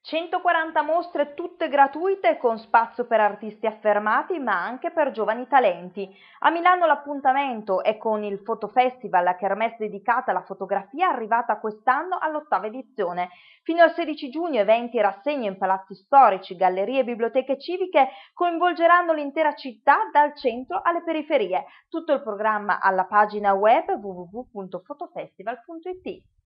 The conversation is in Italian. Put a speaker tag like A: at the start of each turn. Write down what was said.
A: 140 mostre tutte gratuite con spazio per artisti affermati ma anche per giovani talenti. A Milano l'appuntamento è con il Fotofestival, la kermesse dedicata alla fotografia arrivata quest'anno all'ottava edizione. Fino al 16 giugno eventi e rassegne in palazzi storici, gallerie e biblioteche civiche coinvolgeranno l'intera città dal centro alle periferie. Tutto il programma alla pagina web www.fotofestival.it.